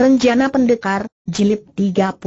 Renjana Pendekar, Jilid 31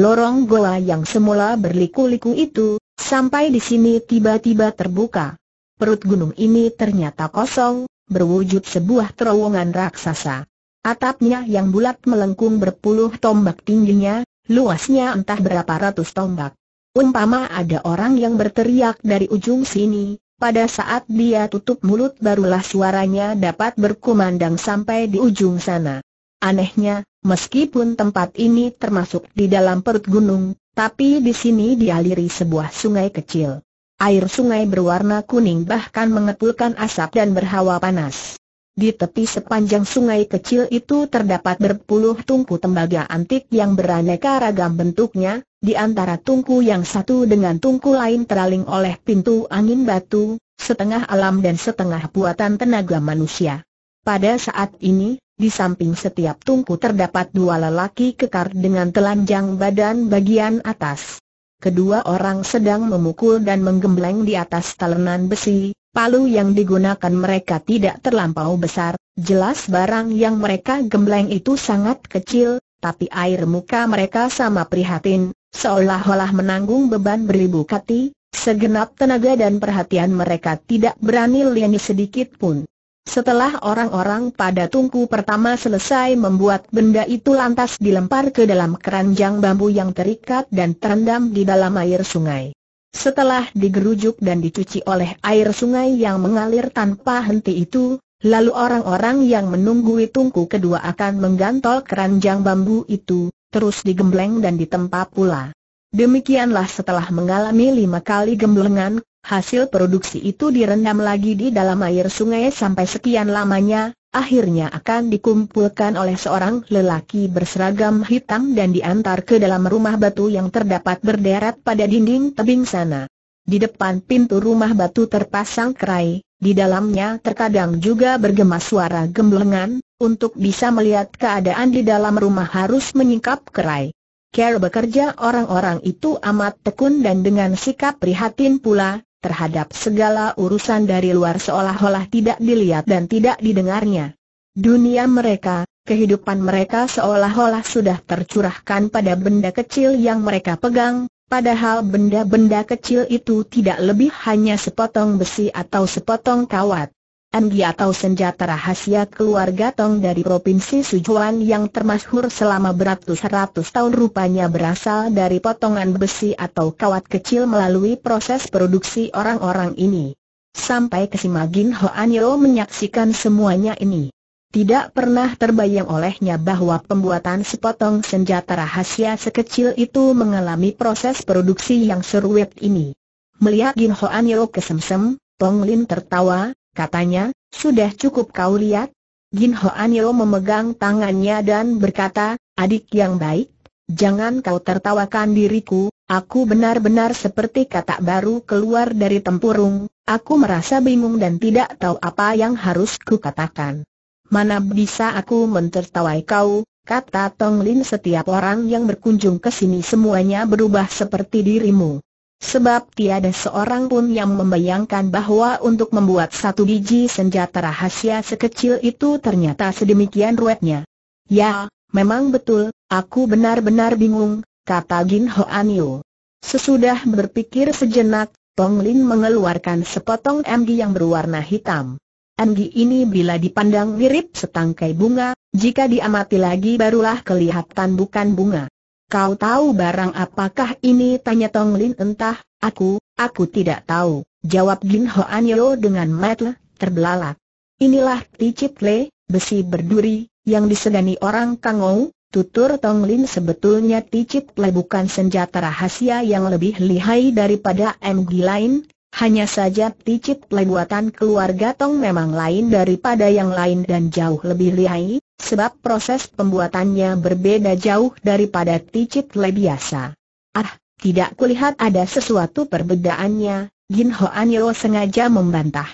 Lorong goa yang semula berliku-liku itu, sampai di sini tiba-tiba terbuka. Perut gunung ini ternyata kosong, berwujud sebuah terowongan raksasa. Atapnya yang bulat melengkung berpuluh tombak tingginya, luasnya entah berapa ratus tombak. Umpama ada orang yang berteriak dari ujung sini, pada saat dia tutup mulut barulah suaranya dapat berkumandang sampai di ujung sana. Anehnya, meskipun tempat ini termasuk di dalam perut gunung, tapi di sini dialiri sebuah sungai kecil. Air sungai berwarna kuning bahkan mengepulkan asap dan berhawa panas. Di tepi sepanjang sungai kecil itu terdapat berpuluh tungku tembaga antik yang beraneka ragam bentuknya, di antara tungku yang satu dengan tungku lain teraling oleh pintu angin batu, setengah alam dan setengah buatan tenaga manusia. Pada saat ini, di samping setiap tungku terdapat dua lelaki kekar dengan telanjang badan bagian atas. Kedua orang sedang memukul dan menggembleng di atas talenan besi, palu yang digunakan mereka tidak terlampau besar, jelas barang yang mereka gembleng itu sangat kecil, tapi air muka mereka sama prihatin, seolah-olah menanggung beban beribu kati, segenap tenaga dan perhatian mereka tidak berani liani sedikit pun. Setelah orang-orang pada tungku pertama selesai membuat benda itu lantas dilempar ke dalam keranjang bambu yang terikat dan terendam di dalam air sungai. Setelah digerujuk dan dicuci oleh air sungai yang mengalir tanpa henti itu, lalu orang-orang yang menunggui tungku kedua akan menggantol keranjang bambu itu, terus digembleng dan ditempa pula. Demikianlah setelah mengalami lima kali gemblengan, Hasil produksi itu direndam lagi di dalam air sungai sampai sekian lamanya, akhirnya akan dikumpulkan oleh seorang lelaki berseragam hitam dan diantar ke dalam rumah batu yang terdapat berderet pada dinding tebing sana. Di depan pintu rumah batu terpasang kerai, di dalamnya terkadang juga bergema suara gemblengan, untuk bisa melihat keadaan di dalam rumah harus menyingkap kerai. Care bekerja orang-orang itu amat tekun dan dengan sikap prihatin pula, terhadap segala urusan dari luar seolah-olah tidak dilihat dan tidak didengarnya. Dunia mereka, kehidupan mereka seolah-olah sudah tercurahkan pada benda kecil yang mereka pegang, padahal benda-benda kecil itu tidak lebih hanya sepotong besi atau sepotong kawat. Andi atau senjata rahasia keluarga Tong dari Provinsi Sujuan yang termasyhur selama beratus-ratus tahun rupanya berasal dari potongan besi atau kawat kecil melalui proses produksi orang-orang ini. Sampai ke Simagin Hoan Yeo menyaksikan semuanya ini. Tidak pernah terbayang olehnya bahwa pembuatan sepotong senjata rahasia sekecil itu mengalami proses produksi yang seruwet ini. Melihat Gin Hoan Yeo kesemsem, Tong Lin tertawa, katanya, sudah cukup kau lihat? Jin Hoanyo memegang tangannya dan berkata, adik yang baik, jangan kau tertawakan diriku, aku benar-benar seperti katak baru keluar dari tempurung, aku merasa bingung dan tidak tahu apa yang harus kukatakan. Mana bisa aku mentertawai kau, kata Tong Lin setiap orang yang berkunjung ke sini semuanya berubah seperti dirimu. Sebab tiada seorang pun yang membayangkan bahwa untuk membuat satu biji senjata rahasia sekecil itu ternyata sedemikian ruwetnya. Ya, memang betul, aku benar-benar bingung, kata Jin Ho Yu. Sesudah berpikir sejenak, Tong Lin mengeluarkan sepotong MG yang berwarna hitam. MG ini bila dipandang mirip setangkai bunga, jika diamati lagi barulah kelihatan bukan bunga. Kau tahu barang apakah ini? Tanya Tong Lin entah, aku, aku tidak tahu, jawab Jin An Yeo dengan metle, terbelalak. Inilah ticip le, besi berduri, yang disegani orang Kangou, Tutur Tong Lin sebetulnya ticip Le bukan senjata rahasia yang lebih lihai daripada MG lain, hanya saja ticip Le buatan keluarga Tong memang lain daripada yang lain dan jauh lebih lihai, Sebab proses pembuatannya berbeda jauh daripada ticit le biasa. Ah, tidak kulihat ada sesuatu perbedaannya, Jin Hoan Yeo sengaja membantah.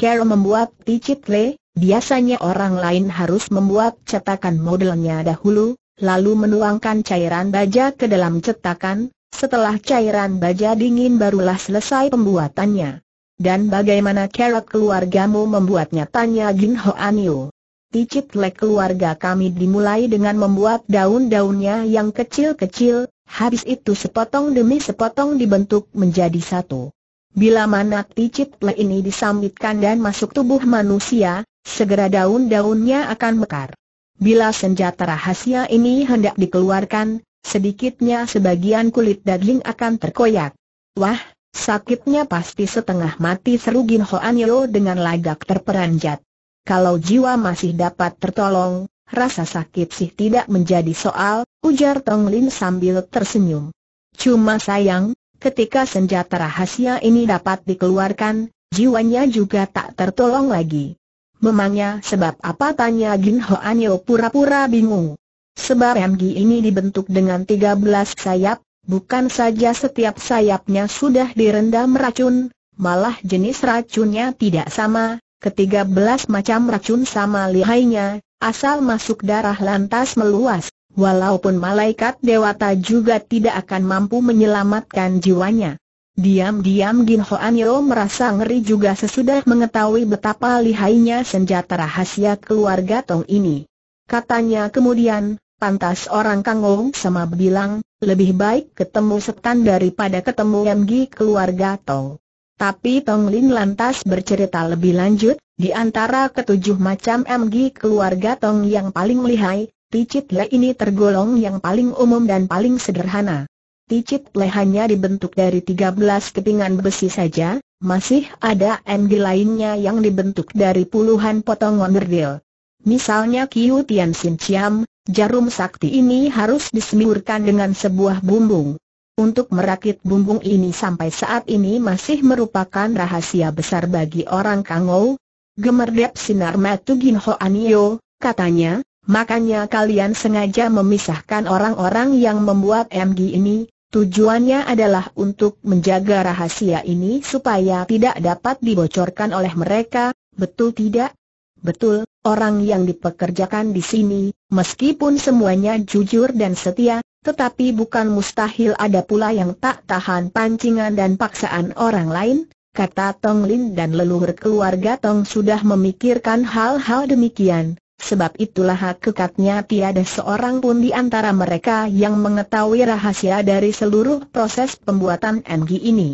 Carol membuat ticit le, biasanya orang lain harus membuat cetakan modelnya dahulu, lalu menuangkan cairan baja ke dalam cetakan, setelah cairan baja dingin barulah selesai pembuatannya. Dan bagaimana kerak keluargamu membuatnya? Tanya Jin Hoan Yu. Icit lek keluarga kami dimulai dengan membuat daun-daunnya yang kecil-kecil, habis itu sepotong demi sepotong dibentuk menjadi satu. Bila mana icit lek ini disambitkan dan masuk tubuh manusia, segera daun-daunnya akan mekar. Bila senjata rahasia ini hendak dikeluarkan, sedikitnya sebagian kulit daging akan terkoyak. Wah, sakitnya pasti setengah mati seru Gin Hoan Yeo dengan lagak terperanjat. Kalau jiwa masih dapat tertolong, rasa sakit sih tidak menjadi soal, ujar Tong Lin sambil tersenyum. Cuma sayang, ketika senjata rahasia ini dapat dikeluarkan, jiwanya juga tak tertolong lagi. Memangnya sebab apa tanya Jin Ho Anyo pura-pura bingung. Sebab MG ini dibentuk dengan 13 sayap, bukan saja setiap sayapnya sudah direndam racun, malah jenis racunnya tidak sama, ketiga belas macam racun sama lihainya, asal masuk darah lantas meluas, walaupun malaikat dewata juga tidak akan mampu menyelamatkan jiwanya. Diam-diam Gin Hoan Yeo merasa ngeri juga sesudah mengetahui betapa lihainya senjata rahasia keluarga Tong ini. Katanya kemudian, pantas orang Kang sama bilang, lebih baik ketemu setan daripada ketemu MG keluarga Tong. Tapi Tong Lin lantas bercerita lebih lanjut, di antara ketujuh macam MG keluarga Tong yang paling lihai, Ticit Le ini tergolong yang paling umum dan paling sederhana. Ticit Le hanya dibentuk dari 13 kepingan besi saja, masih ada MG lainnya yang dibentuk dari puluhan potong onderdil. Misalnya Kiu Tian Sin Chiam, jarum sakti ini harus disemburkan dengan sebuah bumbung. Untuk merakit bumbung ini sampai saat ini masih merupakan rahasia besar bagi orang Kangou. Gemerdep sinar matu Gin Anio, katanya, makanya kalian sengaja memisahkan orang-orang yang membuat MG ini, tujuannya adalah untuk menjaga rahasia ini supaya tidak dapat dibocorkan oleh mereka, betul tidak? Betul, orang yang dipekerjakan di sini, meskipun semuanya jujur dan setia, tetapi bukan mustahil ada pula yang tak tahan pancingan dan paksaan orang lain, kata Tong Lin dan leluhur keluarga Tong sudah memikirkan hal-hal demikian. Sebab itulah hak kekatnya tiada seorang pun di antara mereka yang mengetahui rahasia dari seluruh proses pembuatan NG ini.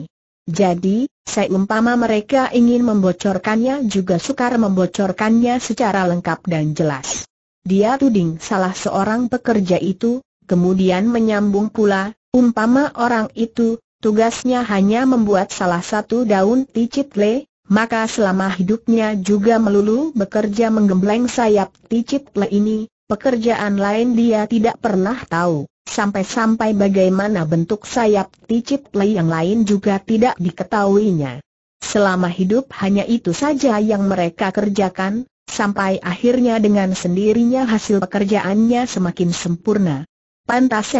Jadi, seumpama mereka ingin membocorkannya juga sukar membocorkannya secara lengkap dan jelas. Dia tuding salah seorang pekerja itu, kemudian menyambung pula, umpama orang itu, tugasnya hanya membuat salah satu daun ticit le, maka selama hidupnya juga melulu bekerja menggembleng sayap ticit le ini, pekerjaan lain dia tidak pernah tahu. Sampai-sampai bagaimana bentuk sayap ticit le yang lain juga tidak diketahuinya. Selama hidup hanya itu saja yang mereka kerjakan, sampai akhirnya dengan sendirinya hasil pekerjaannya semakin sempurna. Pantas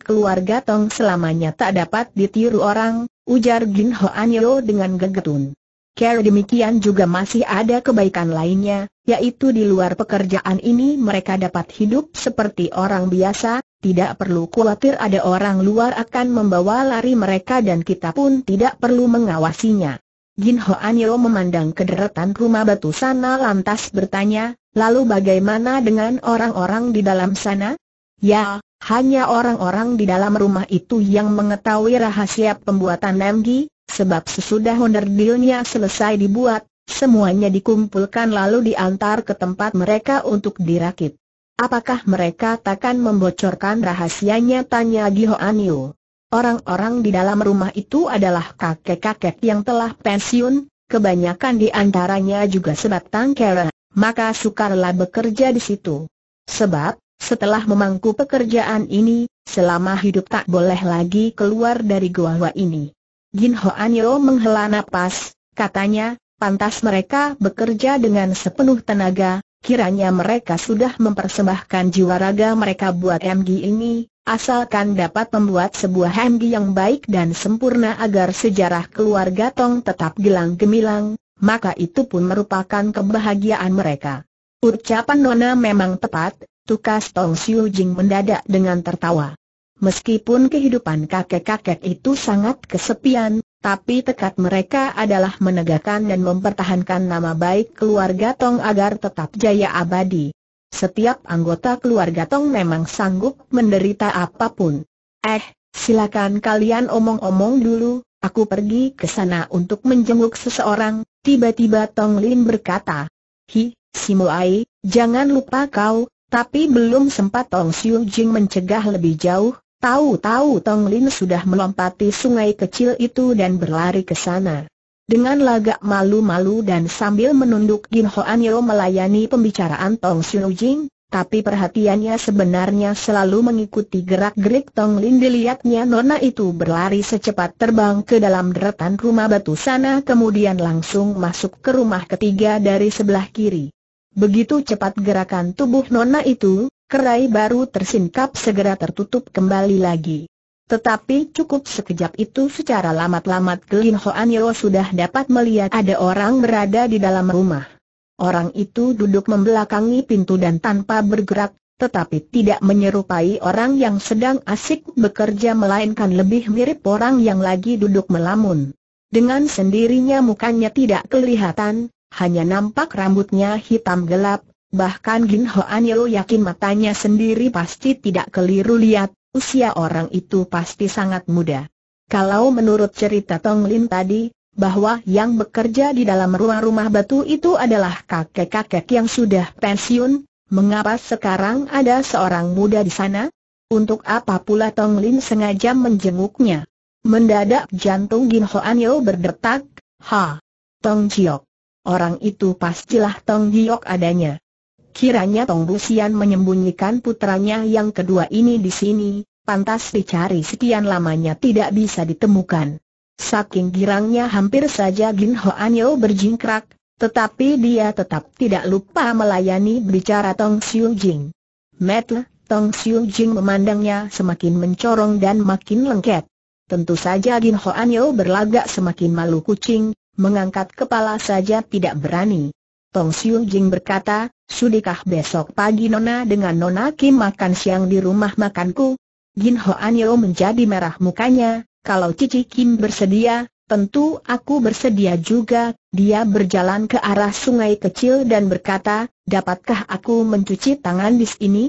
keluarga Tong selamanya tak dapat ditiru orang, ujar Jin Ho Anyo dengan gegetun. Karena demikian juga masih ada kebaikan lainnya, yaitu di luar pekerjaan ini mereka dapat hidup seperti orang biasa, tidak perlu khawatir ada orang luar akan membawa lari mereka dan kita pun tidak perlu mengawasinya. Jin Ho Anyo memandang ke deretan rumah batu sana lantas bertanya, lalu bagaimana dengan orang-orang di dalam sana? Ya, hanya orang-orang di dalam rumah itu yang mengetahui rahasia pembuatan Namgi, sebab sesudah onderdilnya selesai dibuat, semuanya dikumpulkan lalu diantar ke tempat mereka untuk dirakit. Apakah mereka takkan membocorkan rahasianya tanya Anio. Orang-orang di dalam rumah itu adalah kakek-kakek yang telah pensiun, kebanyakan di antaranya juga sebatang kera, maka sukarlah bekerja di situ. Sebab, setelah memangku pekerjaan ini, selama hidup tak boleh lagi keluar dari gua ini. Jin Ho Anyo menghela napas, katanya, pantas mereka bekerja dengan sepenuh tenaga, kiranya mereka sudah mempersembahkan jiwa raga mereka buat MG ini, asalkan dapat membuat sebuah MG yang baik dan sempurna agar sejarah keluarga Tong tetap gelang gemilang, maka itu pun merupakan kebahagiaan mereka. Ucapan Nona memang tepat, Tukas Tong Siu Jing mendadak dengan tertawa. Meskipun kehidupan kakek-kakek itu sangat kesepian, tapi tekad mereka adalah menegakkan dan mempertahankan nama baik keluarga Tong agar tetap jaya abadi. Setiap anggota keluarga Tong memang sanggup menderita apapun. Eh, silakan kalian omong-omong dulu, aku pergi ke sana untuk menjenguk seseorang, tiba-tiba Tong Lin berkata. Hi, Simoai, jangan lupa kau, tapi belum sempat Tong Siu Jing mencegah lebih jauh, tahu-tahu Tong Lin sudah melompati sungai kecil itu dan berlari ke sana. Dengan lagak malu-malu dan sambil menunduk Gin An Yeo melayani pembicaraan Tong Siu Jing, tapi perhatiannya sebenarnya selalu mengikuti gerak-gerik Tong Lin dilihatnya Nona itu berlari secepat terbang ke dalam deretan rumah batu sana kemudian langsung masuk ke rumah ketiga dari sebelah kiri. Begitu cepat gerakan tubuh Nona itu, kerai baru tersingkap segera tertutup kembali lagi. Tetapi cukup sekejap itu secara lamat-lamat Kelin Hoan Yeo sudah dapat melihat ada orang berada di dalam rumah. Orang itu duduk membelakangi pintu dan tanpa bergerak, tetapi tidak menyerupai orang yang sedang asik bekerja melainkan lebih mirip orang yang lagi duduk melamun. Dengan sendirinya mukanya tidak kelihatan, hanya nampak rambutnya hitam gelap, bahkan Jin An Yo yakin matanya sendiri pasti tidak keliru lihat, usia orang itu pasti sangat muda. Kalau menurut cerita Tong Lin tadi, bahwa yang bekerja di dalam rumah-rumah batu itu adalah kakek-kakek yang sudah pensiun, mengapa sekarang ada seorang muda di sana? Untuk apa pula Tong Lin sengaja menjenguknya? Mendadak jantung Gin An Yo berdetak, ha! Tong Chiok, Orang itu pastilah Tong Giok adanya. Kiranya Tong Busian menyembunyikan putranya yang kedua ini di sini, pantas dicari sekian lamanya tidak bisa ditemukan. Saking girangnya hampir saja Gin Hoanyo berjingkrak, tetapi dia tetap tidak lupa melayani bicara Tong Siu Jing. Metle, Tong Siu Jing memandangnya semakin mencorong dan makin lengket. Tentu saja Gin Hoanyo berlagak semakin malu kucing, mengangkat kepala saja tidak berani. Tong Siu Jing berkata, Sudikah besok pagi Nona dengan Nona Kim makan siang di rumah makanku? Jin Hoan Yeo menjadi merah mukanya, kalau Cici Kim bersedia, tentu aku bersedia juga, dia berjalan ke arah sungai kecil dan berkata, dapatkah aku mencuci tangan di sini?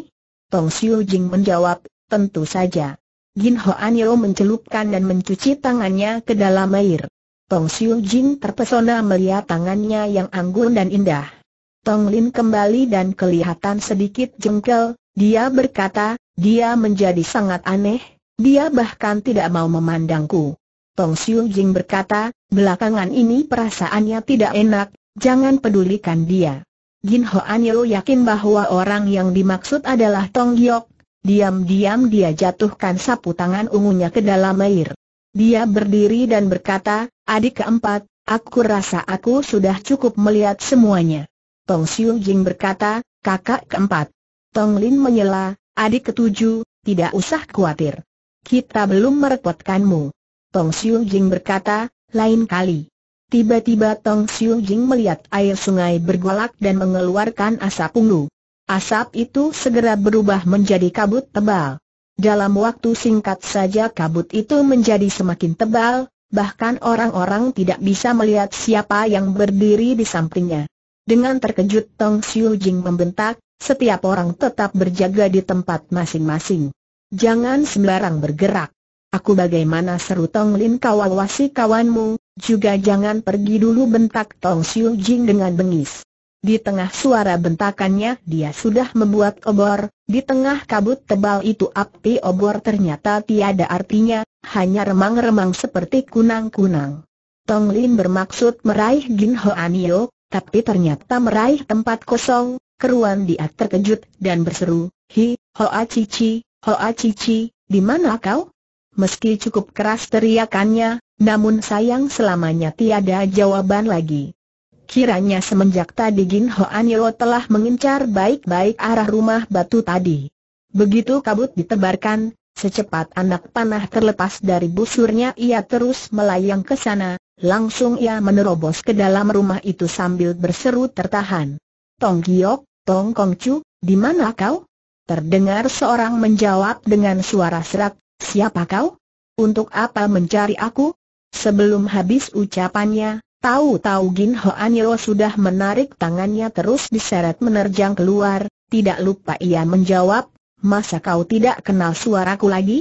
Tong Siu Jing menjawab, tentu saja. Jin Hoan Yeo mencelupkan dan mencuci tangannya ke dalam air. Tong Siu Jin terpesona melihat tangannya yang anggun dan indah. Tong Lin kembali dan kelihatan sedikit jengkel, dia berkata, dia menjadi sangat aneh, dia bahkan tidak mau memandangku. Tong Siu Jin berkata, belakangan ini perasaannya tidak enak, jangan pedulikan dia. Jin Ho Yo yakin bahwa orang yang dimaksud adalah Tong Giok, diam-diam dia jatuhkan sapu tangan ungunya ke dalam air. Dia berdiri dan berkata, adik keempat, aku rasa aku sudah cukup melihat semuanya. Tong Siu Jing berkata, kakak keempat. Tong Lin menyela, adik ketujuh, tidak usah khawatir. Kita belum merepotkanmu. Tong Siu Jing berkata, lain kali. Tiba-tiba Tong Siu Jing melihat air sungai bergolak dan mengeluarkan asap ungu. Asap itu segera berubah menjadi kabut tebal. Dalam waktu singkat saja kabut itu menjadi semakin tebal, bahkan orang-orang tidak bisa melihat siapa yang berdiri di sampingnya. Dengan terkejut Tong Siu Jing membentak, setiap orang tetap berjaga di tempat masing-masing. Jangan sembarang bergerak. Aku bagaimana seru Tong Lin kawawasi kawanmu, juga jangan pergi dulu bentak Tong Siu Jing dengan bengis. Di tengah suara bentakannya dia sudah membuat obor, di tengah kabut tebal itu api obor ternyata tiada artinya, hanya remang-remang seperti kunang-kunang. Tong Lin bermaksud meraih Gin Ho Anio, tapi ternyata meraih tempat kosong, keruan dia terkejut dan berseru, Hi, Hoa Cici, Hoa Cici, di mana kau? Meski cukup keras teriakannya, namun sayang selamanya tiada jawaban lagi. Kiranya semenjak tadi Jin Ho Anilo telah mengincar baik-baik arah rumah batu tadi. Begitu kabut ditebarkan, secepat anak panah terlepas dari busurnya ia terus melayang ke sana, langsung ia menerobos ke dalam rumah itu sambil berseru tertahan. Tong Giok, Tong Kong Chu, di mana kau? Terdengar seorang menjawab dengan suara serak, siapa kau? Untuk apa mencari aku? Sebelum habis ucapannya, Tahu-tahu Gin Ho Anyo sudah menarik tangannya terus diseret menerjang keluar, tidak lupa ia menjawab, masa kau tidak kenal suaraku lagi?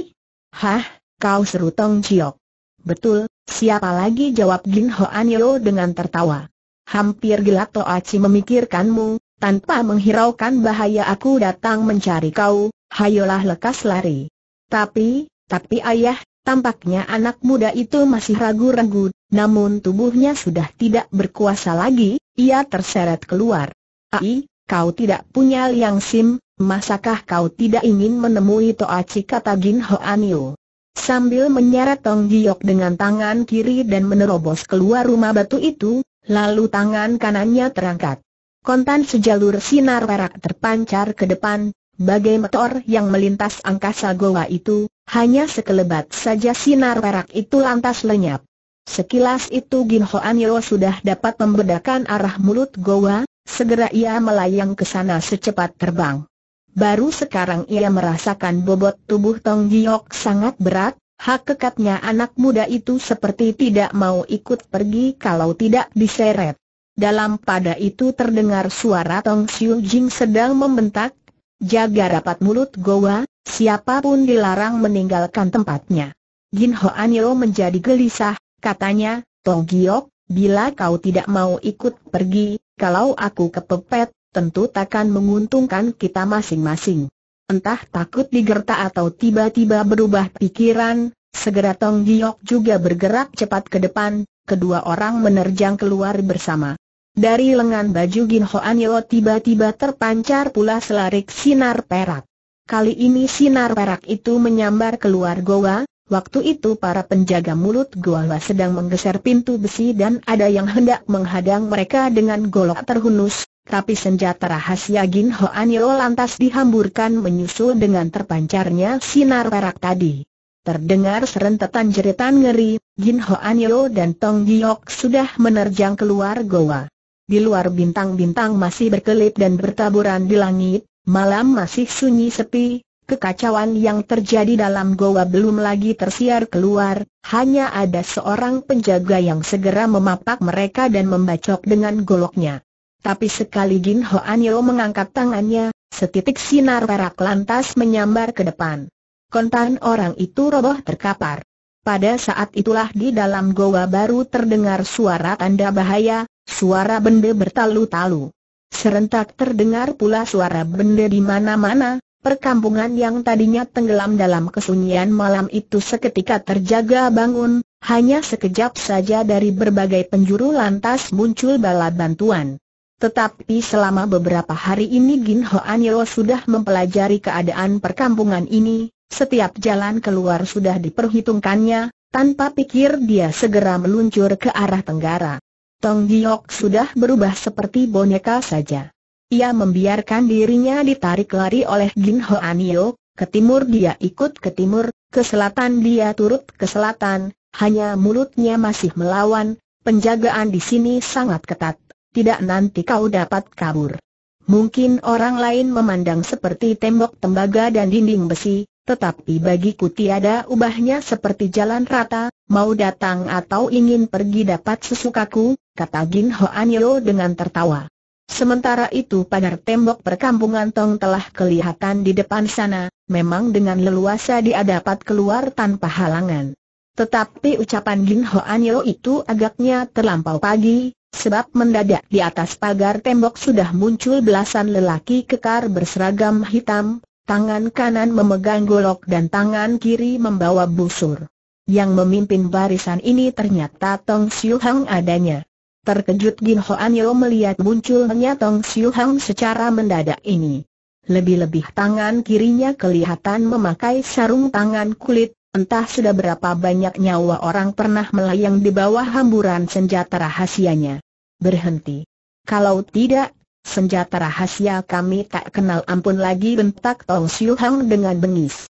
Hah, kau seru Tong Chiok. Betul, siapa lagi jawab Gin Ho Anyo dengan tertawa. Hampir gila aci memikirkanmu, tanpa menghiraukan bahaya aku datang mencari kau, hayolah lekas lari. Tapi, tapi ayah, tampaknya anak muda itu masih ragu-ragu, namun tubuhnya sudah tidak berkuasa lagi, ia terseret keluar. Ai, kau tidak punya liang sim, masakah kau tidak ingin menemui Toachi kata Jin Yu? Sambil menyeret Tong Giok dengan tangan kiri dan menerobos keluar rumah batu itu, lalu tangan kanannya terangkat. Kontan sejalur sinar perak terpancar ke depan, bagai meteor yang melintas angkasa goa itu, hanya sekelebat saja sinar perak itu lantas lenyap. Sekilas itu Gin Hoan Yeo sudah dapat membedakan arah mulut Goa, segera ia melayang ke sana secepat terbang. Baru sekarang ia merasakan bobot tubuh Tong Giok sangat berat, hak kekatnya anak muda itu seperti tidak mau ikut pergi kalau tidak diseret. Dalam pada itu terdengar suara Tong Siu Jing sedang membentak, jaga rapat mulut Goa, siapapun dilarang meninggalkan tempatnya. Jin Hoan Yeo menjadi gelisah, katanya, Tong Giok, bila kau tidak mau ikut pergi, kalau aku kepepet, tentu takkan menguntungkan kita masing-masing. Entah takut digerta atau tiba-tiba berubah pikiran, segera Tong Giok juga bergerak cepat ke depan, kedua orang menerjang keluar bersama. Dari lengan baju Gin Hoan Yeo tiba-tiba terpancar pula selarik sinar perak. Kali ini sinar perak itu menyambar keluar goa, Waktu itu para penjaga mulut lah sedang menggeser pintu besi dan ada yang hendak menghadang mereka dengan golok terhunus, tapi senjata rahasia Gin Ho Anilo lantas dihamburkan menyusul dengan terpancarnya sinar perak tadi. Terdengar serentetan jeritan ngeri, Gin Ho Anilo dan Tong Giok sudah menerjang keluar goa. Di luar bintang-bintang masih berkelip dan bertaburan di langit, malam masih sunyi sepi, Kekacauan yang terjadi dalam goa belum lagi tersiar keluar, hanya ada seorang penjaga yang segera memapak mereka dan membacok dengan goloknya. Tapi sekali Jin An Yo mengangkat tangannya, setitik sinar perak lantas menyambar ke depan. Kontan orang itu roboh terkapar. Pada saat itulah di dalam goa baru terdengar suara tanda bahaya, suara benda bertalu-talu. Serentak terdengar pula suara benda di mana-mana, Perkampungan yang tadinya tenggelam dalam kesunyian malam itu seketika terjaga bangun, hanya sekejap saja dari berbagai penjuru lantas muncul bala bantuan. Tetapi selama beberapa hari ini Gin Ho Anyo sudah mempelajari keadaan perkampungan ini, setiap jalan keluar sudah diperhitungkannya, tanpa pikir dia segera meluncur ke arah tenggara. Tong Giok sudah berubah seperti boneka saja. Ia membiarkan dirinya ditarik lari oleh Jin Ho Anio, ke timur dia ikut ke timur, ke selatan dia turut ke selatan, hanya mulutnya masih melawan, penjagaan di sini sangat ketat, tidak nanti kau dapat kabur. Mungkin orang lain memandang seperti tembok tembaga dan dinding besi, tetapi bagiku tiada ubahnya seperti jalan rata, mau datang atau ingin pergi dapat sesukaku, kata Gin Ho Yeo dengan tertawa. Sementara itu pagar tembok perkampungan Tong telah kelihatan di depan sana, memang dengan leluasa dia dapat keluar tanpa halangan. Tetapi ucapan Jin Ho Anyo itu agaknya terlampau pagi, sebab mendadak di atas pagar tembok sudah muncul belasan lelaki kekar berseragam hitam, tangan kanan memegang golok dan tangan kiri membawa busur. Yang memimpin barisan ini ternyata Tong Siu Hang adanya. Terkejut Gin An Yeo melihat munculnya Tong Siu Hang secara mendadak ini. Lebih-lebih tangan kirinya kelihatan memakai sarung tangan kulit, entah sudah berapa banyak nyawa orang pernah melayang di bawah hamburan senjata rahasianya. Berhenti. Kalau tidak, senjata rahasia kami tak kenal ampun lagi bentak Tong Siu Hang dengan bengis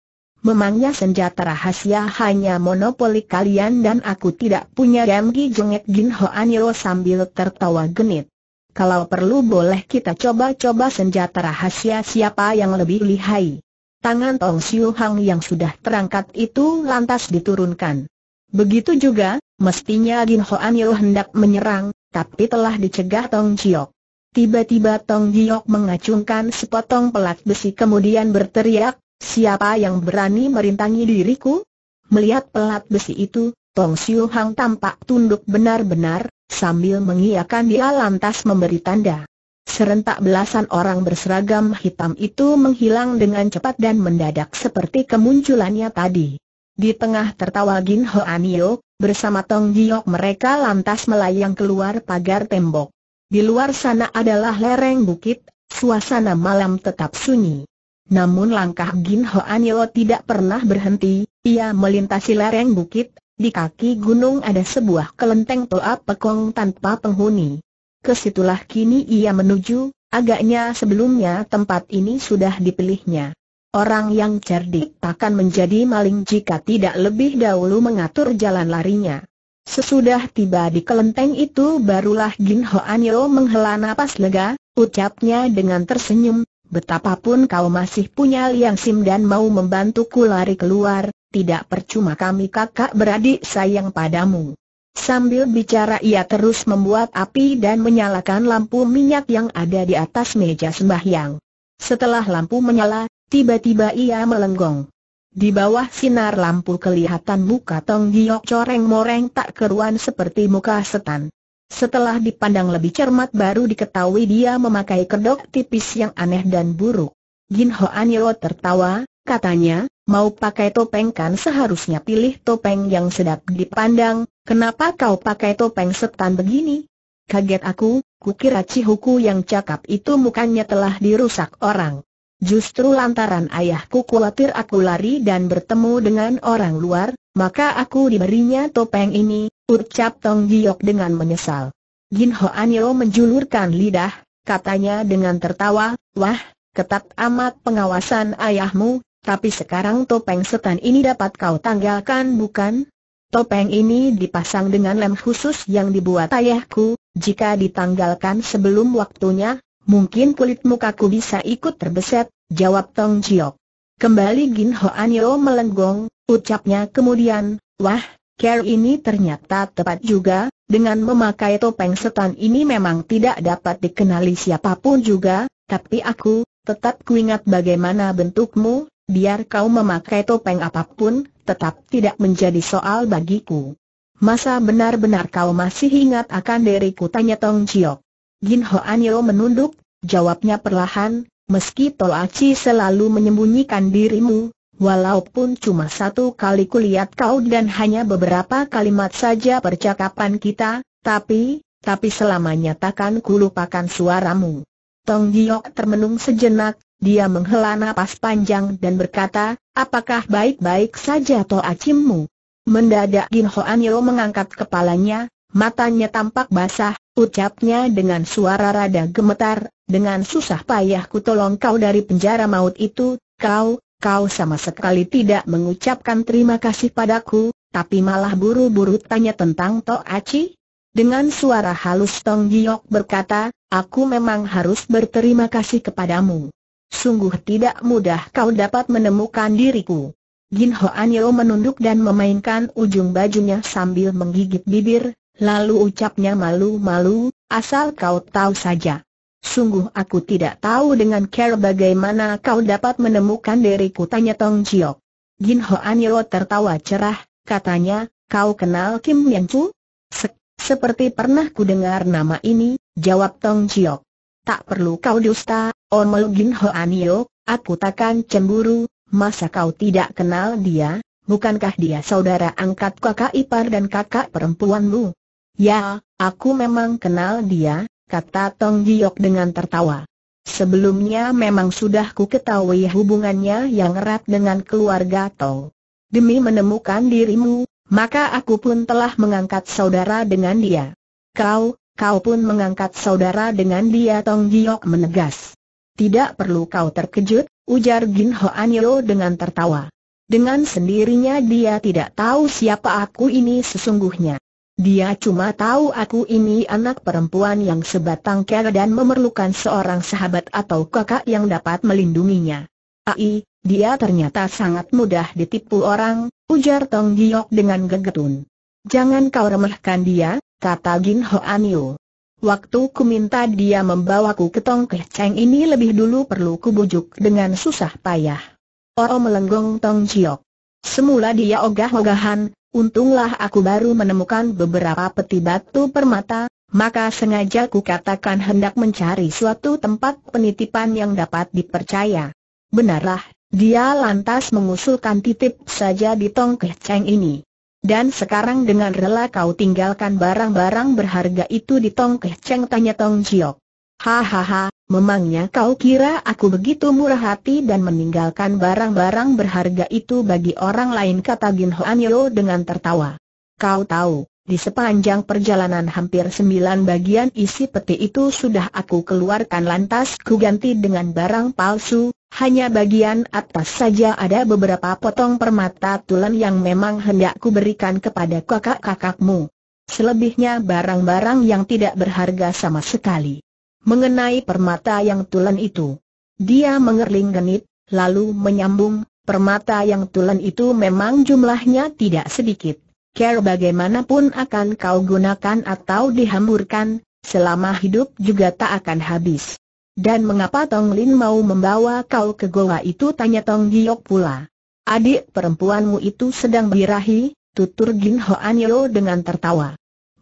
memangnya senjata rahasia hanya monopoli kalian dan aku tidak punya gamgi jengek Jin Aniro sambil tertawa genit. Kalau perlu boleh kita coba-coba senjata rahasia siapa yang lebih lihai. Tangan Tong Siu Hang yang sudah terangkat itu lantas diturunkan. Begitu juga, mestinya Gin Ho Aniro hendak menyerang, tapi telah dicegah Tong Jiok. Tiba-tiba Tong Jiok mengacungkan sepotong pelat besi kemudian berteriak, Siapa yang berani merintangi diriku? Melihat pelat besi itu, Tong Siu Hang tampak tunduk benar-benar, sambil mengiakan dia lantas memberi tanda. Serentak belasan orang berseragam hitam itu menghilang dengan cepat dan mendadak seperti kemunculannya tadi. Di tengah tertawa Gin Ho An Yeok, bersama Tong Giok mereka lantas melayang keluar pagar tembok. Di luar sana adalah lereng bukit, suasana malam tetap sunyi. Namun langkah Gin Ho Hoanyo tidak pernah berhenti, ia melintasi lereng bukit, di kaki gunung ada sebuah kelenteng Toa Pekong tanpa penghuni. Kesitulah kini ia menuju, agaknya sebelumnya tempat ini sudah dipilihnya. Orang yang cerdik takkan menjadi maling jika tidak lebih dahulu mengatur jalan larinya. Sesudah tiba di kelenteng itu barulah Gin Ho Yo menghela napas lega, ucapnya dengan tersenyum, Betapapun kau masih punya liang sim dan mau membantuku lari keluar, tidak percuma kami kakak beradik sayang padamu. Sambil bicara ia terus membuat api dan menyalakan lampu minyak yang ada di atas meja sembahyang. Setelah lampu menyala, tiba-tiba ia melenggong. Di bawah sinar lampu kelihatan muka Tong Giok coreng-moreng tak keruan seperti muka setan. Setelah dipandang lebih cermat baru diketahui dia memakai kedok tipis yang aneh dan buruk. Jin An Yeo tertawa, katanya, mau pakai topeng kan seharusnya pilih topeng yang sedap dipandang, kenapa kau pakai topeng setan begini? Kaget aku, kukira Cihuku yang cakap itu mukanya telah dirusak orang. Justru lantaran ayahku khawatir aku lari dan bertemu dengan orang luar, maka aku diberinya topeng ini, Ucap Tong Giok dengan menyesal. Gin Ho Yeo menjulurkan lidah, katanya dengan tertawa, wah, ketat amat pengawasan ayahmu, tapi sekarang topeng setan ini dapat kau tanggalkan bukan? Topeng ini dipasang dengan lem khusus yang dibuat ayahku, jika ditanggalkan sebelum waktunya, mungkin kulit mukaku bisa ikut terbeset, jawab Tong Giok. Kembali Gin Ho Yeo melenggong, ucapnya kemudian, wah, Care ini ternyata tepat juga, dengan memakai topeng setan ini memang tidak dapat dikenali siapapun juga, tapi aku, tetap kuingat bagaimana bentukmu, biar kau memakai topeng apapun, tetap tidak menjadi soal bagiku. Masa benar-benar kau masih ingat akan diriku tanya Tong Chiok. Jin Ho Yo menunduk, jawabnya perlahan, meski Tol Aci selalu menyembunyikan dirimu, Walaupun cuma satu kali kulihat kau dan hanya beberapa kalimat saja percakapan kita, tapi, tapi selamanya takkan kulupakan suaramu. Tong Giok termenung sejenak, dia menghela napas panjang dan berkata, apakah baik-baik saja toh acimu? Mendadak Gin An Yeo mengangkat kepalanya, matanya tampak basah, ucapnya dengan suara rada gemetar, dengan susah payah kutolong kau dari penjara maut itu, kau, kau sama sekali tidak mengucapkan terima kasih padaku, tapi malah buru-buru tanya tentang Tok Aci? Dengan suara halus Tong Giok berkata, aku memang harus berterima kasih kepadamu. Sungguh tidak mudah kau dapat menemukan diriku. Jin Ho Yo menunduk dan memainkan ujung bajunya sambil menggigit bibir, lalu ucapnya malu-malu, asal kau tahu saja. Sungguh aku tidak tahu dengan care bagaimana kau dapat menemukan diriku tanya Tong Jiok. Jin Ho Yeo tertawa cerah, katanya, kau kenal Kim Yang Chu? Sek, seperti pernah ku dengar nama ini, jawab Tong Jiok. Tak perlu kau dusta, Omel Jin Ho Yeo, aku takkan cemburu, masa kau tidak kenal dia, bukankah dia saudara angkat kakak ipar dan kakak perempuanmu? Ya, aku memang kenal dia, kata Tong Giok dengan tertawa. Sebelumnya memang sudah ku ketahui hubungannya yang erat dengan keluarga Tong. Demi menemukan dirimu, maka aku pun telah mengangkat saudara dengan dia. Kau, kau pun mengangkat saudara dengan dia Tong Giok menegas. Tidak perlu kau terkejut, ujar Gin Ho Anyo dengan tertawa. Dengan sendirinya dia tidak tahu siapa aku ini sesungguhnya. Dia cuma tahu aku ini anak perempuan yang sebatang kara dan memerlukan seorang sahabat atau kakak yang dapat melindunginya. Ai, dia ternyata sangat mudah ditipu orang, ujar Tong Giok dengan gegetun. Jangan kau remehkan dia, kata Gin Ho Anio. Waktu ku minta dia membawaku ke Tong Cheng ini lebih dulu perlu kubujuk dengan susah payah. Oro melenggong Tong Giok. Semula dia ogah-ogahan, Untunglah aku baru menemukan beberapa peti batu permata, maka sengaja ku katakan hendak mencari suatu tempat penitipan yang dapat dipercaya. Benarlah, dia lantas mengusulkan titip saja di Tong Keceng ini. Dan sekarang dengan rela kau tinggalkan barang-barang berharga itu di Tong Keceng tanya Tong Jiok. Hahaha, Memangnya kau kira aku begitu murah hati dan meninggalkan barang-barang berharga itu bagi orang lain kata Gin An Yo dengan tertawa. Kau tahu, di sepanjang perjalanan hampir sembilan bagian isi peti itu sudah aku keluarkan lantas kuganti dengan barang palsu, hanya bagian atas saja ada beberapa potong permata tulen yang memang hendak berikan kepada kakak-kakakmu. Selebihnya barang-barang yang tidak berharga sama sekali mengenai permata yang tulen itu. Dia mengerling genit, lalu menyambung, permata yang tulen itu memang jumlahnya tidak sedikit. Care bagaimanapun akan kau gunakan atau dihamburkan, selama hidup juga tak akan habis. Dan mengapa Tong Lin mau membawa kau ke goa itu tanya Tong Giok pula. Adik perempuanmu itu sedang birahi, tutur Jin Hoan Yeo dengan tertawa.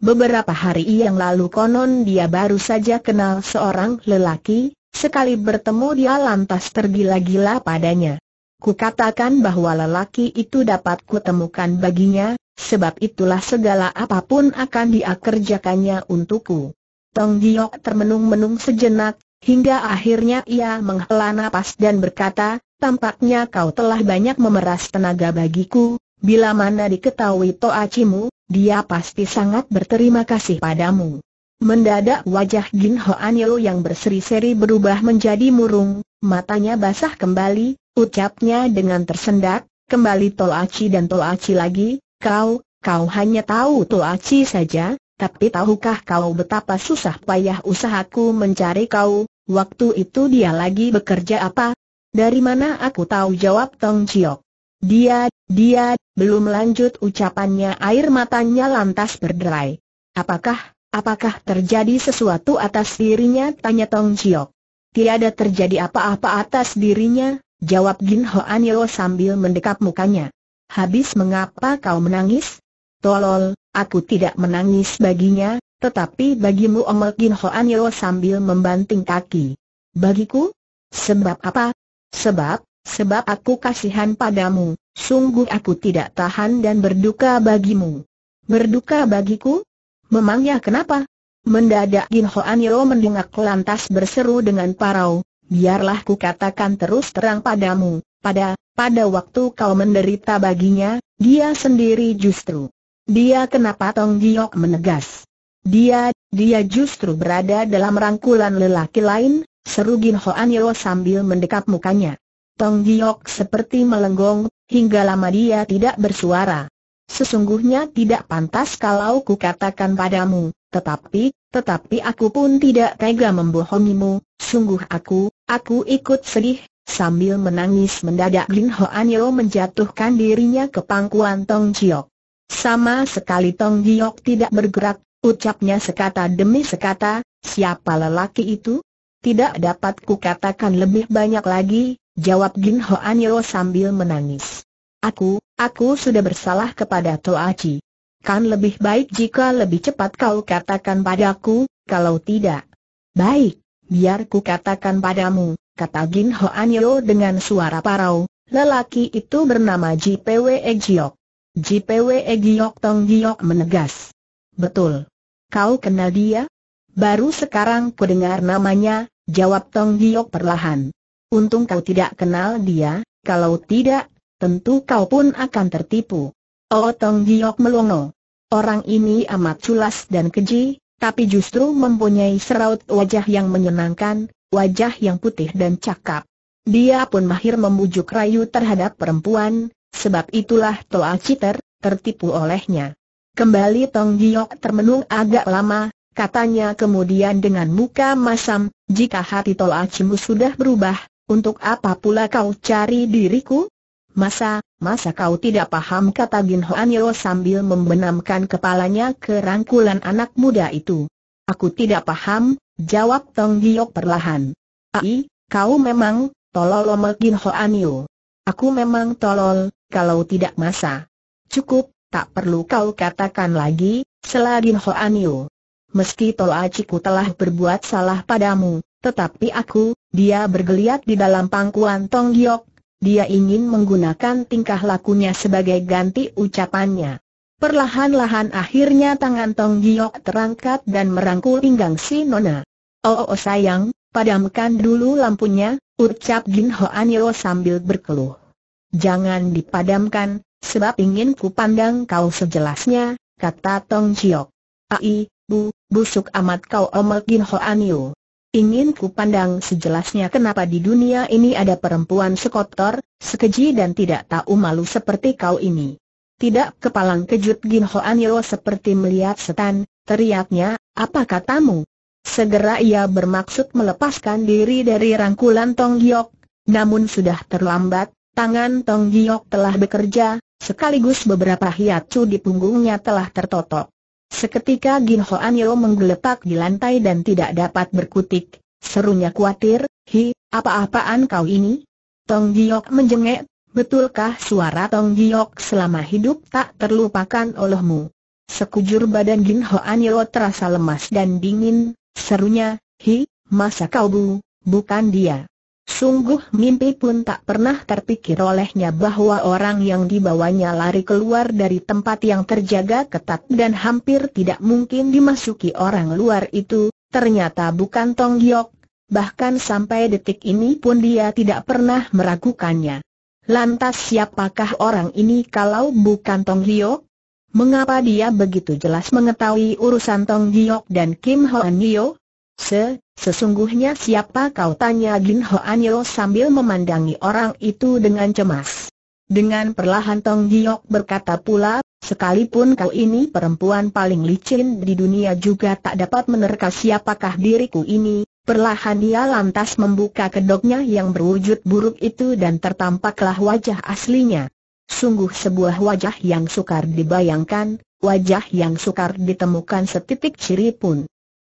Beberapa hari yang lalu konon dia baru saja kenal seorang lelaki, sekali bertemu dia lantas tergila-gila padanya. Kukatakan bahwa lelaki itu dapat kutemukan baginya, sebab itulah segala apapun akan dia kerjakannya untukku. Tong Giok termenung-menung sejenak, hingga akhirnya ia menghela napas dan berkata, tampaknya kau telah banyak memeras tenaga bagiku, bila mana diketahui toacimu, dia pasti sangat berterima kasih padamu. Mendadak wajah Jin Ho Anilo yang berseri-seri berubah menjadi murung, matanya basah kembali, ucapnya dengan tersendat, kembali Tolaci dan Tolaci lagi, kau, kau hanya tahu Tolaci saja, tapi tahukah kau betapa susah payah usahaku mencari kau, waktu itu dia lagi bekerja apa? Dari mana aku tahu jawab Tong Chiok. Dia, dia, belum lanjut ucapannya air matanya lantas berderai. Apakah, apakah terjadi sesuatu atas dirinya? Tanya Tong Jiok. Tiada terjadi apa-apa atas dirinya, jawab Jin Hoan Yeo sambil mendekap mukanya. Habis mengapa kau menangis? Tolol, aku tidak menangis baginya, tetapi bagimu omel Jin Hoan Yeo sambil membanting kaki. Bagiku? Sebab apa? Sebab, Sebab aku kasihan padamu, sungguh aku tidak tahan dan berduka bagimu. Berduka bagiku? Memangnya kenapa? Mendadak Jin Hoan Yeo mendengak lantas berseru dengan parau, biarlah ku katakan terus terang padamu, pada, pada waktu kau menderita baginya, dia sendiri justru. Dia kenapa Tong Giok menegas. Dia, dia justru berada dalam rangkulan lelaki lain, seru Gin Hoan Yeo sambil mendekap mukanya. Tong Giok seperti melenggong, hingga lama dia tidak bersuara. Sesungguhnya tidak pantas kalau ku katakan padamu, tetapi, tetapi aku pun tidak tega membohongimu, sungguh aku, aku ikut sedih, sambil menangis mendadak Lin Hoan Yeo menjatuhkan dirinya ke pangkuan Tong Giok. Sama sekali Tong Giok tidak bergerak, ucapnya sekata demi sekata, siapa lelaki itu? Tidak dapat kukatakan lebih banyak lagi, Jawab Jin Ho Yeo sambil menangis. Aku, aku sudah bersalah kepada Toachi. Kan lebih baik jika lebih cepat kau katakan padaku, kalau tidak. Baik, biar ku katakan padamu, kata Jin Ho Yeo dengan suara parau, lelaki itu bernama JPW Egiok. JPW Giok Tong Giok menegas. Betul. Kau kenal dia? Baru sekarang ku dengar namanya, jawab Tong Giok perlahan. Untung kau tidak kenal dia, kalau tidak, tentu kau pun akan tertipu. Oh, Tong Giok melongo. Orang ini amat culas dan keji, tapi justru mempunyai seraut wajah yang menyenangkan, wajah yang putih dan cakap. Dia pun mahir membujuk rayu terhadap perempuan, sebab itulah Toa Citer, tertipu olehnya. Kembali Tong Giok termenung agak lama, katanya kemudian dengan muka masam, jika hati Toa Cimu sudah berubah, untuk apa pula kau cari diriku? Masa, masa kau tidak paham kata Gin Hoan Yo sambil membenamkan kepalanya ke rangkulan anak muda itu. Aku tidak paham, jawab Tong Giok perlahan. Ai, kau memang, tolol omel Gin An Aku memang tolol, kalau tidak masa. Cukup, tak perlu kau katakan lagi, Ho An Yo. Meski Aciku telah berbuat salah padamu, tetapi aku, dia bergeliat di dalam pangkuan Tong Giok, dia ingin menggunakan tingkah lakunya sebagai ganti ucapannya. Perlahan-lahan akhirnya tangan Tong Giok terangkat dan merangkul pinggang si Nona. Oh, oh sayang, padamkan dulu lampunya, ucap Jin Ho Anio sambil berkeluh. Jangan dipadamkan, sebab ingin ku pandang kau sejelasnya, kata Tong Giok. Ai, bu, busuk amat kau omel Jin Ho Anio. Ingin ku pandang sejelasnya kenapa di dunia ini ada perempuan sekotor, sekeji dan tidak tahu malu seperti kau ini. Tidak kepalang kejut Gin Hoan Yeo seperti melihat setan, teriaknya, apa katamu? Segera ia bermaksud melepaskan diri dari rangkulan Tong Giok, namun sudah terlambat, tangan Tong Giok telah bekerja, sekaligus beberapa hiacu di punggungnya telah tertotok. Seketika Gin An Yeo menggeletak di lantai dan tidak dapat berkutik, serunya khawatir, hi, apa-apaan kau ini? Tong Giok menjengek, betulkah suara Tong Giok selama hidup tak terlupakan olehmu? Sekujur badan Gin An Yeo terasa lemas dan dingin, serunya, hi, masa kau bu, bukan dia. Sungguh mimpi pun tak pernah terpikir olehnya bahwa orang yang dibawanya lari keluar dari tempat yang terjaga ketat dan hampir tidak mungkin dimasuki orang luar itu, ternyata bukan Tong Giok, bahkan sampai detik ini pun dia tidak pernah meragukannya. Lantas siapakah orang ini kalau bukan Tong Giok? Mengapa dia begitu jelas mengetahui urusan Tong Giok dan Kim Hoan Hyo? Se, sesungguhnya siapa kau tanya Jin Ho Anyo sambil memandangi orang itu dengan cemas. Dengan perlahan Tong Giok berkata pula, sekalipun kau ini perempuan paling licin di dunia juga tak dapat menerka siapakah diriku ini, perlahan dia lantas membuka kedoknya yang berwujud buruk itu dan tertampaklah wajah aslinya. Sungguh sebuah wajah yang sukar dibayangkan, wajah yang sukar ditemukan setitik ciri pun.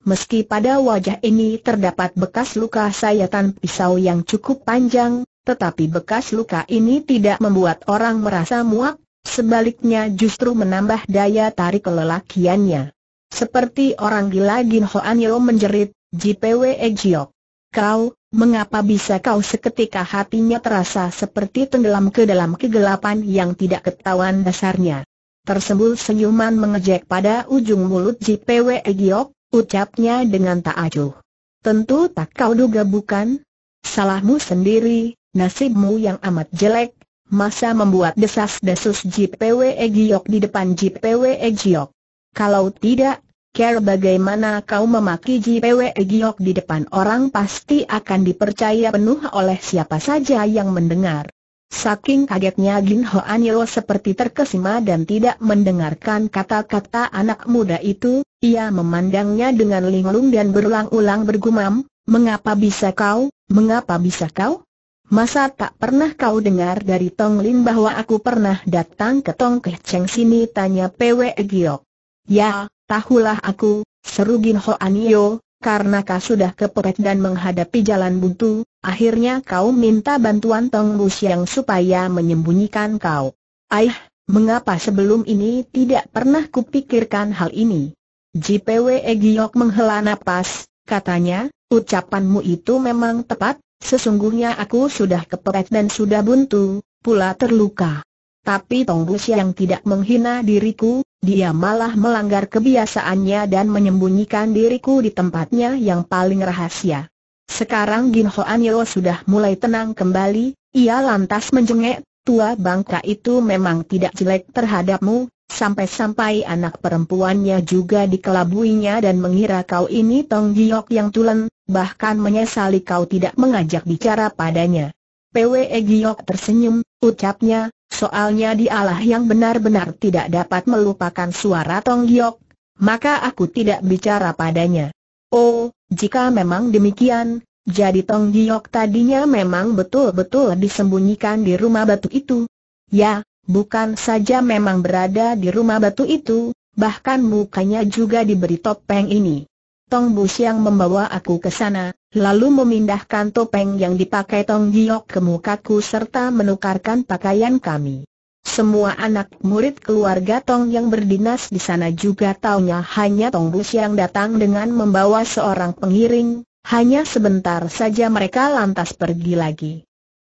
Meski pada wajah ini terdapat bekas luka sayatan pisau yang cukup panjang, tetapi bekas luka ini tidak membuat orang merasa muak, sebaliknya justru menambah daya tarik kelelakiannya. Seperti orang gila Gin Hoan Yeo menjerit, JPW Ejiok. Kau, mengapa bisa kau seketika hatinya terasa seperti tenggelam ke dalam kegelapan yang tidak ketahuan dasarnya? Tersembul senyuman mengejek pada ujung mulut JPW Ejiok, Ucapnya dengan tak acuh. Tentu tak kau duga bukan? Salahmu sendiri, nasibmu yang amat jelek, masa membuat desas-desus JPW Egyok di depan JPW Egyok. Kalau tidak, care bagaimana kau memaki JPW Egyok di depan orang pasti akan dipercaya penuh oleh siapa saja yang mendengar. Saking kagetnya Jin An Yeo seperti terkesima dan tidak mendengarkan kata-kata anak muda itu, ia memandangnya dengan linglung dan berulang-ulang bergumam, Mengapa bisa kau, mengapa bisa kau? Masa tak pernah kau dengar dari Tong Lin bahwa aku pernah datang ke Tong Keh Cheng sini tanya Pwe Giok. Ya, tahulah aku, seru Gin An Yeo, karena kau sudah kepepet dan menghadapi jalan buntu, Akhirnya kau minta bantuan Tong Lu Xiang supaya menyembunyikan kau. Aih, mengapa sebelum ini tidak pernah kupikirkan hal ini? JPW Giok menghela nafas, katanya, ucapanmu itu memang tepat, sesungguhnya aku sudah kepepet dan sudah buntu, pula terluka. Tapi Tong Lu Xiang tidak menghina diriku, dia malah melanggar kebiasaannya dan menyembunyikan diriku di tempatnya yang paling rahasia. Sekarang Gin An Yo sudah mulai tenang kembali, ia lantas menjengek, tua bangka itu memang tidak jelek terhadapmu, sampai-sampai anak perempuannya juga dikelabuinya dan mengira kau ini Tong Giok yang tulen, bahkan menyesali kau tidak mengajak bicara padanya. PWE Giok tersenyum, ucapnya, soalnya dialah yang benar-benar tidak dapat melupakan suara Tong Giok, maka aku tidak bicara padanya. Oh, jika memang demikian, jadi Tong Giok tadinya memang betul-betul disembunyikan di rumah batu itu. Ya, bukan saja memang berada di rumah batu itu, bahkan mukanya juga diberi topeng ini. Tong Bus yang membawa aku ke sana, lalu memindahkan topeng yang dipakai Tong Giok ke mukaku serta menukarkan pakaian kami. Semua anak murid keluarga Tong yang berdinas di sana juga taunya hanya Tong Bus yang datang dengan membawa seorang pengiring, hanya sebentar saja mereka lantas pergi lagi.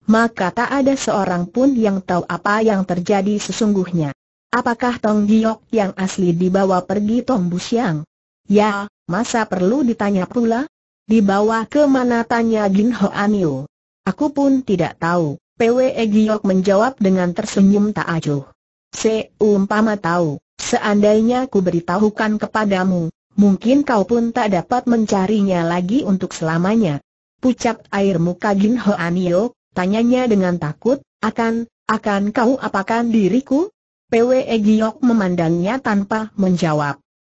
Maka tak ada seorang pun yang tahu apa yang terjadi sesungguhnya. Apakah Tong Giok yang asli dibawa pergi Tong Bus yang? Ya, masa perlu ditanya pula? Dibawa ke mana tanya Gin Ho Aniu? Aku pun tidak tahu. PWE Giok menjawab dengan tersenyum tak acuh. Seumpama tahu, seandainya ku beritahukan kepadamu, mungkin kau pun tak dapat mencarinya lagi untuk selamanya. Pucat air muka Jin Anio, tanyanya dengan takut, akan, akan kau apakan diriku? PWE Giok memandangnya tanpa menjawab.